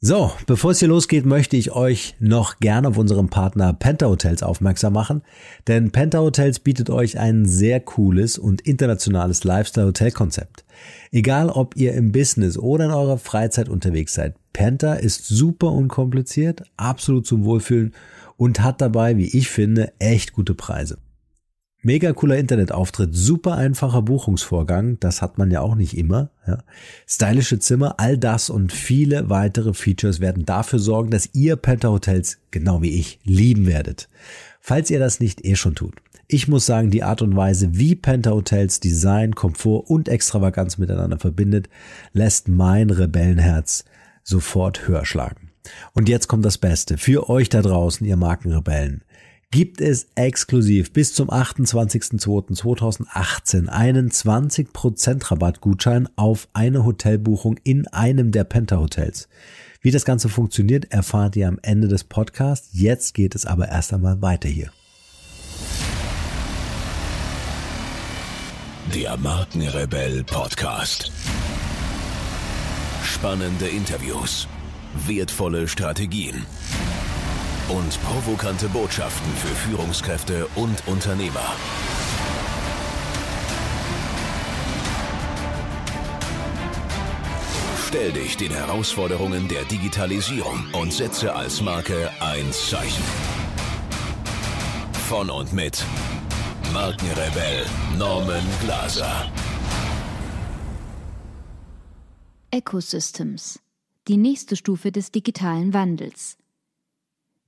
So, bevor es hier losgeht, möchte ich euch noch gerne auf unseren Partner Penta Hotels aufmerksam machen, denn Penta Hotels bietet euch ein sehr cooles und internationales Lifestyle-Hotel-Konzept. Egal, ob ihr im Business oder in eurer Freizeit unterwegs seid, Penta ist super unkompliziert, absolut zum Wohlfühlen und hat dabei, wie ich finde, echt gute Preise. Mega cooler Internetauftritt, super einfacher Buchungsvorgang, das hat man ja auch nicht immer. Ja. Stylische Zimmer, all das und viele weitere Features werden dafür sorgen, dass ihr Penta Hotels genau wie ich lieben werdet. Falls ihr das nicht eh schon tut. Ich muss sagen, die Art und Weise, wie Penta Hotels Design, Komfort und Extravaganz miteinander verbindet, lässt mein Rebellenherz sofort höher schlagen. Und jetzt kommt das Beste für euch da draußen, ihr Markenrebellen gibt es exklusiv bis zum 28.02.2018 einen 20% Rabattgutschein auf eine Hotelbuchung in einem der Penta-Hotels. Wie das Ganze funktioniert, erfahrt ihr am Ende des Podcasts. Jetzt geht es aber erst einmal weiter hier. Der Markenrebell Podcast. Spannende Interviews, wertvolle Strategien und provokante Botschaften für Führungskräfte und Unternehmer. Stell dich den Herausforderungen der Digitalisierung und setze als Marke ein Zeichen. Von und mit Markenrebell Norman Glaser. Ecosystems. Die nächste Stufe des digitalen Wandels.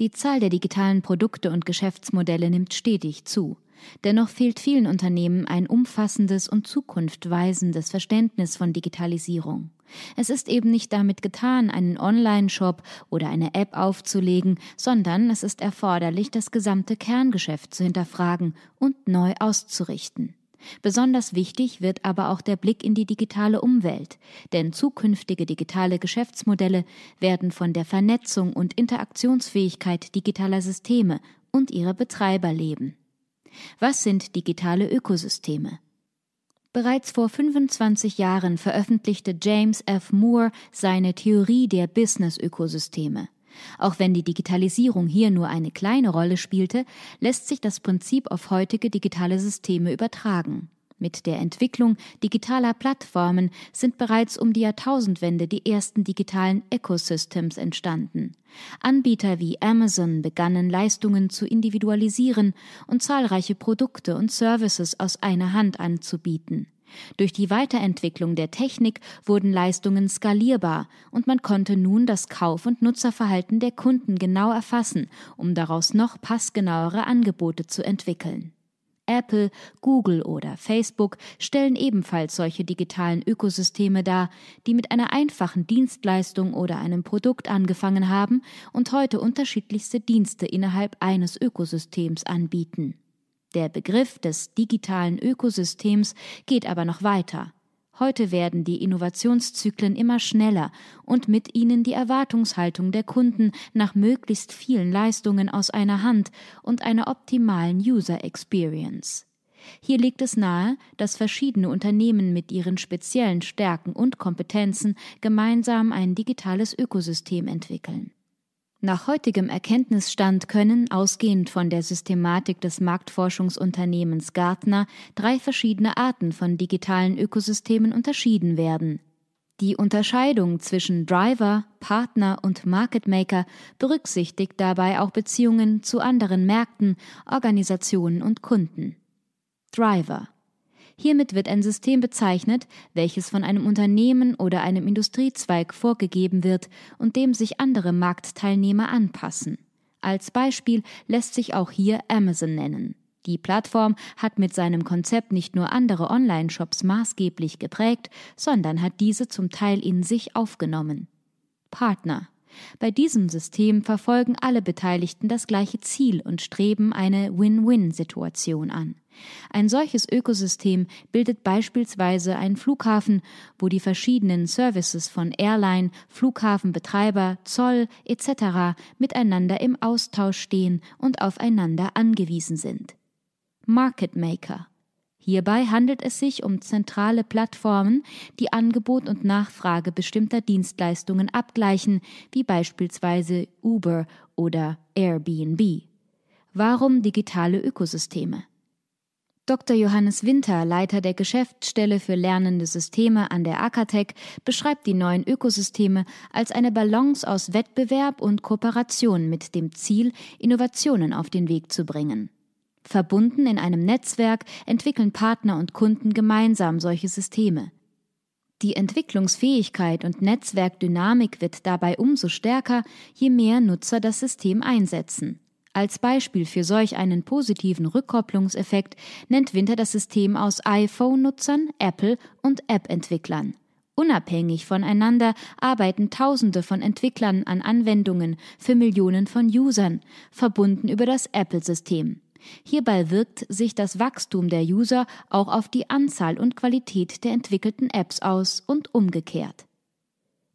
Die Zahl der digitalen Produkte und Geschäftsmodelle nimmt stetig zu. Dennoch fehlt vielen Unternehmen ein umfassendes und zukunftweisendes Verständnis von Digitalisierung. Es ist eben nicht damit getan, einen Online-Shop oder eine App aufzulegen, sondern es ist erforderlich, das gesamte Kerngeschäft zu hinterfragen und neu auszurichten. Besonders wichtig wird aber auch der Blick in die digitale Umwelt, denn zukünftige digitale Geschäftsmodelle werden von der Vernetzung und Interaktionsfähigkeit digitaler Systeme und ihrer Betreiber leben. Was sind digitale Ökosysteme? Bereits vor 25 Jahren veröffentlichte James F. Moore seine Theorie der Business-Ökosysteme. Auch wenn die Digitalisierung hier nur eine kleine Rolle spielte, lässt sich das Prinzip auf heutige digitale Systeme übertragen. Mit der Entwicklung digitaler Plattformen sind bereits um die Jahrtausendwende die ersten digitalen Ecosystems entstanden. Anbieter wie Amazon begannen Leistungen zu individualisieren und zahlreiche Produkte und Services aus einer Hand anzubieten. Durch die Weiterentwicklung der Technik wurden Leistungen skalierbar und man konnte nun das Kauf- und Nutzerverhalten der Kunden genau erfassen, um daraus noch passgenauere Angebote zu entwickeln. Apple, Google oder Facebook stellen ebenfalls solche digitalen Ökosysteme dar, die mit einer einfachen Dienstleistung oder einem Produkt angefangen haben und heute unterschiedlichste Dienste innerhalb eines Ökosystems anbieten. Der Begriff des digitalen Ökosystems geht aber noch weiter. Heute werden die Innovationszyklen immer schneller und mit ihnen die Erwartungshaltung der Kunden nach möglichst vielen Leistungen aus einer Hand und einer optimalen User Experience. Hier liegt es nahe, dass verschiedene Unternehmen mit ihren speziellen Stärken und Kompetenzen gemeinsam ein digitales Ökosystem entwickeln. Nach heutigem Erkenntnisstand können, ausgehend von der Systematik des Marktforschungsunternehmens Gartner, drei verschiedene Arten von digitalen Ökosystemen unterschieden werden. Die Unterscheidung zwischen Driver, Partner und Market Maker berücksichtigt dabei auch Beziehungen zu anderen Märkten, Organisationen und Kunden. Driver Hiermit wird ein System bezeichnet, welches von einem Unternehmen oder einem Industriezweig vorgegeben wird und dem sich andere Marktteilnehmer anpassen. Als Beispiel lässt sich auch hier Amazon nennen. Die Plattform hat mit seinem Konzept nicht nur andere Online-Shops maßgeblich geprägt, sondern hat diese zum Teil in sich aufgenommen. Partner. Bei diesem System verfolgen alle Beteiligten das gleiche Ziel und streben eine Win-Win-Situation an. Ein solches Ökosystem bildet beispielsweise ein Flughafen, wo die verschiedenen Services von Airline, Flughafenbetreiber, Zoll etc. miteinander im Austausch stehen und aufeinander angewiesen sind. Market Maker Hierbei handelt es sich um zentrale Plattformen, die Angebot und Nachfrage bestimmter Dienstleistungen abgleichen, wie beispielsweise Uber oder Airbnb. Warum digitale Ökosysteme? Dr. Johannes Winter, Leiter der Geschäftsstelle für lernende Systeme an der Akatec, beschreibt die neuen Ökosysteme als eine Balance aus Wettbewerb und Kooperation mit dem Ziel, Innovationen auf den Weg zu bringen. Verbunden in einem Netzwerk entwickeln Partner und Kunden gemeinsam solche Systeme. Die Entwicklungsfähigkeit und Netzwerkdynamik wird dabei umso stärker, je mehr Nutzer das System einsetzen. Als Beispiel für solch einen positiven Rückkopplungseffekt nennt Winter das System aus iPhone-Nutzern, Apple und App-Entwicklern. Unabhängig voneinander arbeiten Tausende von Entwicklern an Anwendungen für Millionen von Usern, verbunden über das Apple-System. Hierbei wirkt sich das Wachstum der User auch auf die Anzahl und Qualität der entwickelten Apps aus und umgekehrt.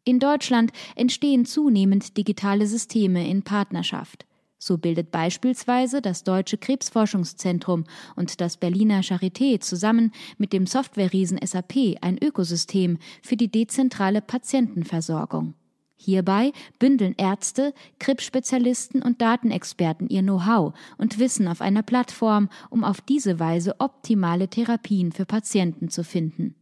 In Deutschland entstehen zunehmend digitale Systeme in Partnerschaft. So bildet beispielsweise das Deutsche Krebsforschungszentrum und das Berliner Charité zusammen mit dem Softwareriesen SAP ein Ökosystem für die dezentrale Patientenversorgung. Hierbei bündeln Ärzte, Krebsspezialisten und Datenexperten ihr Know-how und Wissen auf einer Plattform, um auf diese Weise optimale Therapien für Patienten zu finden.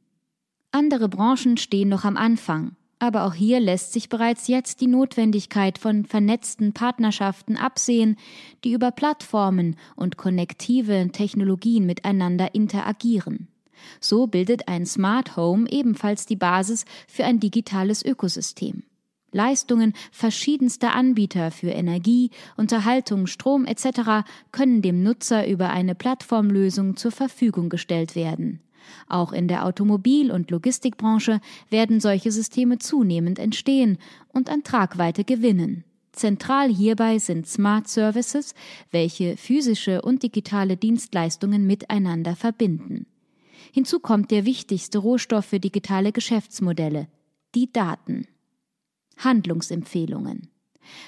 Andere Branchen stehen noch am Anfang. Aber auch hier lässt sich bereits jetzt die Notwendigkeit von vernetzten Partnerschaften absehen, die über Plattformen und konnektive Technologien miteinander interagieren. So bildet ein Smart Home ebenfalls die Basis für ein digitales Ökosystem. Leistungen verschiedenster Anbieter für Energie, Unterhaltung, Strom etc. können dem Nutzer über eine Plattformlösung zur Verfügung gestellt werden. Auch in der Automobil- und Logistikbranche werden solche Systeme zunehmend entstehen und an Tragweite gewinnen. Zentral hierbei sind Smart Services, welche physische und digitale Dienstleistungen miteinander verbinden. Hinzu kommt der wichtigste Rohstoff für digitale Geschäftsmodelle, die Daten. Handlungsempfehlungen.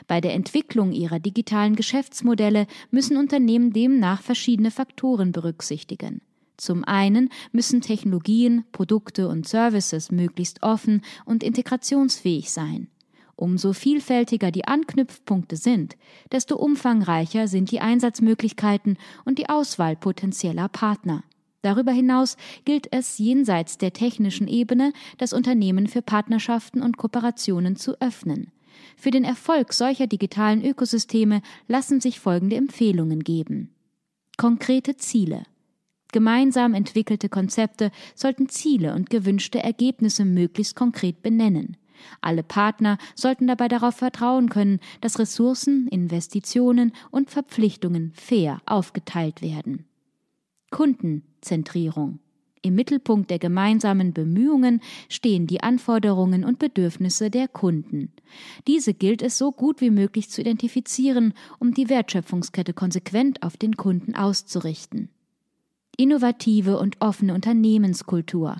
Bei der Entwicklung ihrer digitalen Geschäftsmodelle müssen Unternehmen demnach verschiedene Faktoren berücksichtigen. Zum einen müssen Technologien, Produkte und Services möglichst offen und integrationsfähig sein. Umso vielfältiger die Anknüpfpunkte sind, desto umfangreicher sind die Einsatzmöglichkeiten und die Auswahl potenzieller Partner. Darüber hinaus gilt es, jenseits der technischen Ebene das Unternehmen für Partnerschaften und Kooperationen zu öffnen. Für den Erfolg solcher digitalen Ökosysteme lassen sich folgende Empfehlungen geben. Konkrete Ziele Gemeinsam entwickelte Konzepte sollten Ziele und gewünschte Ergebnisse möglichst konkret benennen. Alle Partner sollten dabei darauf vertrauen können, dass Ressourcen, Investitionen und Verpflichtungen fair aufgeteilt werden. Kundenzentrierung. Im Mittelpunkt der gemeinsamen Bemühungen stehen die Anforderungen und Bedürfnisse der Kunden. Diese gilt es so gut wie möglich zu identifizieren, um die Wertschöpfungskette konsequent auf den Kunden auszurichten innovative und offene Unternehmenskultur.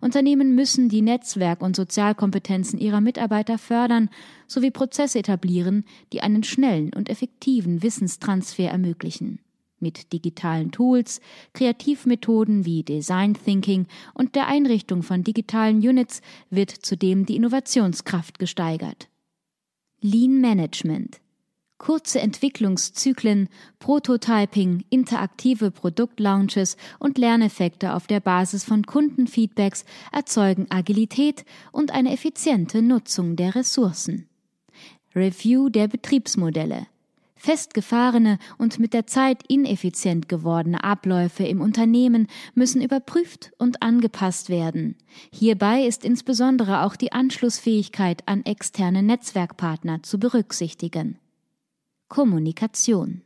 Unternehmen müssen die Netzwerk- und Sozialkompetenzen ihrer Mitarbeiter fördern sowie Prozesse etablieren, die einen schnellen und effektiven Wissenstransfer ermöglichen. Mit digitalen Tools, Kreativmethoden wie Design Thinking und der Einrichtung von digitalen Units wird zudem die Innovationskraft gesteigert. Lean Management Kurze Entwicklungszyklen, Prototyping, interaktive Produktlaunches und Lerneffekte auf der Basis von Kundenfeedbacks erzeugen Agilität und eine effiziente Nutzung der Ressourcen. Review der Betriebsmodelle. Festgefahrene und mit der Zeit ineffizient gewordene Abläufe im Unternehmen müssen überprüft und angepasst werden. Hierbei ist insbesondere auch die Anschlussfähigkeit an externe Netzwerkpartner zu berücksichtigen. Kommunikation.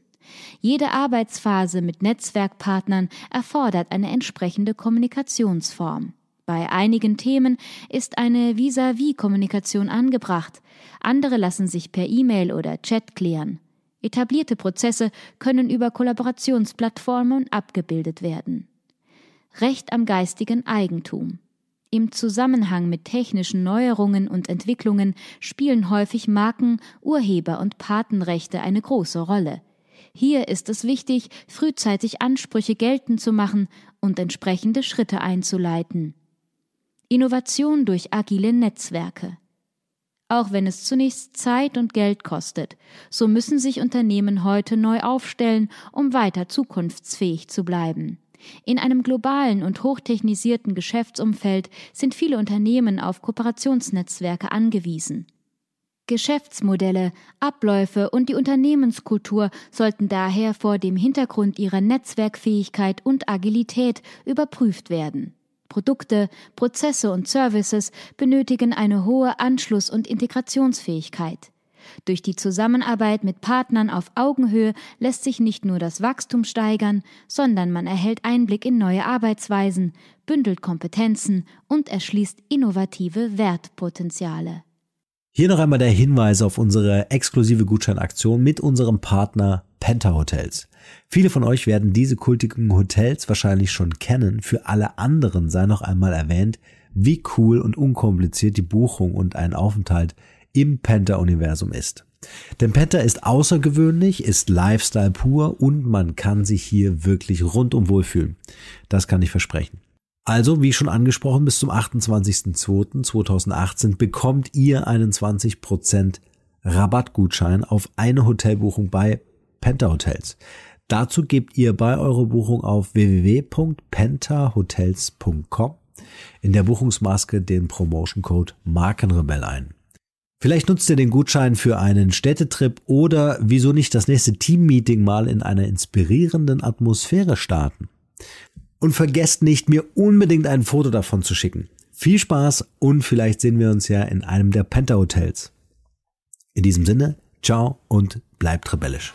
Jede Arbeitsphase mit Netzwerkpartnern erfordert eine entsprechende Kommunikationsform. Bei einigen Themen ist eine Vis-à-vis-Kommunikation angebracht, andere lassen sich per E-Mail oder Chat klären. Etablierte Prozesse können über Kollaborationsplattformen abgebildet werden. Recht am geistigen Eigentum. Im Zusammenhang mit technischen Neuerungen und Entwicklungen spielen häufig Marken, Urheber und Patenrechte eine große Rolle. Hier ist es wichtig, frühzeitig Ansprüche geltend zu machen und entsprechende Schritte einzuleiten. Innovation durch agile Netzwerke. Auch wenn es zunächst Zeit und Geld kostet, so müssen sich Unternehmen heute neu aufstellen, um weiter zukunftsfähig zu bleiben. In einem globalen und hochtechnisierten Geschäftsumfeld sind viele Unternehmen auf Kooperationsnetzwerke angewiesen. Geschäftsmodelle, Abläufe und die Unternehmenskultur sollten daher vor dem Hintergrund ihrer Netzwerkfähigkeit und Agilität überprüft werden. Produkte, Prozesse und Services benötigen eine hohe Anschluss- und Integrationsfähigkeit. Durch die Zusammenarbeit mit Partnern auf Augenhöhe lässt sich nicht nur das Wachstum steigern, sondern man erhält Einblick in neue Arbeitsweisen, bündelt Kompetenzen und erschließt innovative Wertpotenziale. Hier noch einmal der Hinweis auf unsere exklusive Gutscheinaktion mit unserem Partner Penta Hotels. Viele von euch werden diese kultigen Hotels wahrscheinlich schon kennen. Für alle anderen sei noch einmal erwähnt, wie cool und unkompliziert die Buchung und ein Aufenthalt im Penta-Universum ist. Denn Penta ist außergewöhnlich, ist Lifestyle pur und man kann sich hier wirklich rundum wohlfühlen. Das kann ich versprechen. Also, wie schon angesprochen, bis zum 28.02.2018 bekommt ihr einen 20% Rabattgutschein auf eine Hotelbuchung bei Penta Hotels. Dazu gebt ihr bei eurer Buchung auf www.pentahotels.com in der Buchungsmaske den Promotion Code Markenrebell ein. Vielleicht nutzt ihr den Gutschein für einen Städtetrip oder wieso nicht das nächste Teammeeting mal in einer inspirierenden Atmosphäre starten. Und vergesst nicht, mir unbedingt ein Foto davon zu schicken. Viel Spaß und vielleicht sehen wir uns ja in einem der Penta Hotels. In diesem Sinne, ciao und bleibt rebellisch.